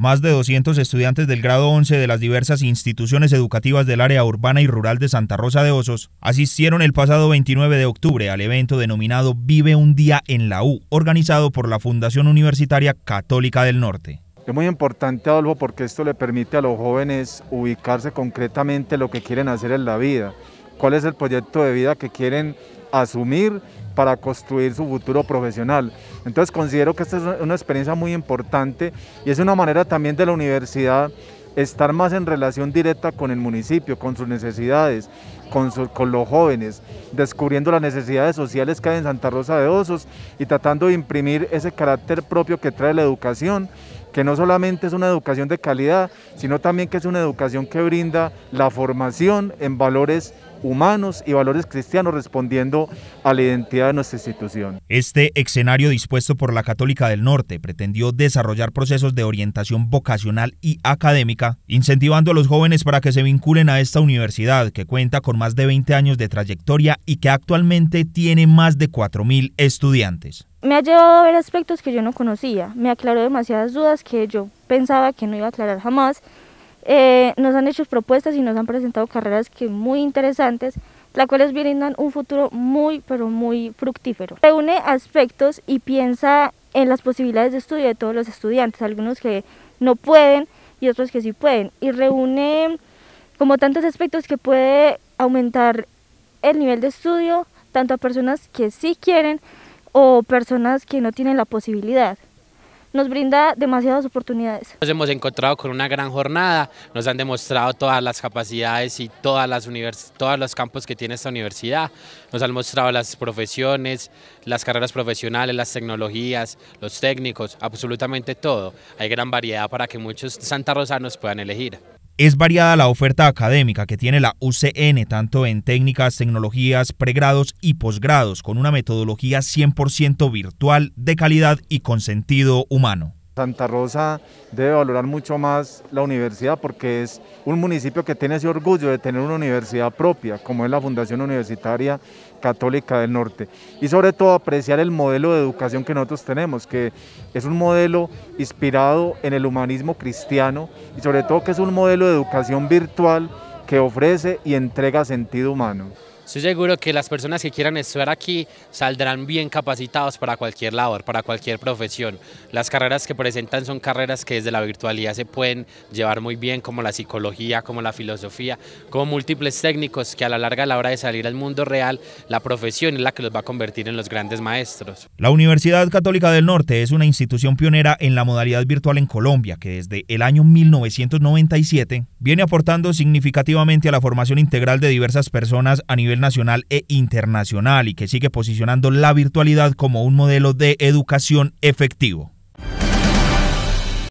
Más de 200 estudiantes del grado 11 de las diversas instituciones educativas del área urbana y rural de Santa Rosa de Osos asistieron el pasado 29 de octubre al evento denominado Vive un día en la U, organizado por la Fundación Universitaria Católica del Norte. Es muy importante, Adolfo, porque esto le permite a los jóvenes ubicarse concretamente lo que quieren hacer en la vida, cuál es el proyecto de vida que quieren asumir para construir su futuro profesional. Entonces considero que esta es una experiencia muy importante y es una manera también de la universidad estar más en relación directa con el municipio, con sus necesidades, con, con los jóvenes, descubriendo las necesidades sociales que hay en Santa Rosa de Osos y tratando de imprimir ese carácter propio que trae la educación que no solamente es una educación de calidad, sino también que es una educación que brinda la formación en valores humanos y valores cristianos respondiendo a la identidad de nuestra institución. Este escenario dispuesto por la Católica del Norte pretendió desarrollar procesos de orientación vocacional y académica, incentivando a los jóvenes para que se vinculen a esta universidad que cuenta con más de 20 años de trayectoria y que actualmente tiene más de 4.000 estudiantes. Me ha llevado a ver aspectos que yo no conocía, me aclaró demasiadas dudas que yo pensaba que no iba a aclarar jamás eh, nos han hecho propuestas y nos han presentado carreras que muy interesantes, las cuales brindan un futuro muy, pero muy fructífero. Reúne aspectos y piensa en las posibilidades de estudio de todos los estudiantes, algunos que no pueden y otros que sí pueden, y reúne como tantos aspectos que puede aumentar el nivel de estudio, tanto a personas que sí quieren o personas que no tienen la posibilidad nos brinda demasiadas oportunidades. Nos hemos encontrado con una gran jornada, nos han demostrado todas las capacidades y todas las todos los campos que tiene esta universidad, nos han mostrado las profesiones, las carreras profesionales, las tecnologías, los técnicos, absolutamente todo. Hay gran variedad para que muchos Santa santarrosanos puedan elegir. Es variada la oferta académica que tiene la UCN, tanto en técnicas, tecnologías, pregrados y posgrados, con una metodología 100% virtual, de calidad y con sentido humano. Santa Rosa debe valorar mucho más la universidad porque es un municipio que tiene ese orgullo de tener una universidad propia, como es la Fundación Universitaria Católica del Norte. Y sobre todo apreciar el modelo de educación que nosotros tenemos, que es un modelo inspirado en el humanismo cristiano y sobre todo que es un modelo de educación virtual que ofrece y entrega sentido humano. Estoy seguro que las personas que quieran estudiar aquí saldrán bien capacitados para cualquier labor, para cualquier profesión. Las carreras que presentan son carreras que desde la virtualidad se pueden llevar muy bien, como la psicología, como la filosofía, como múltiples técnicos que a la larga a la hora de salir al mundo real, la profesión es la que los va a convertir en los grandes maestros. La Universidad Católica del Norte es una institución pionera en la modalidad virtual en Colombia, que desde el año 1997 viene aportando significativamente a la formación integral de diversas personas a nivel nacional e internacional y que sigue posicionando la virtualidad como un modelo de educación efectivo.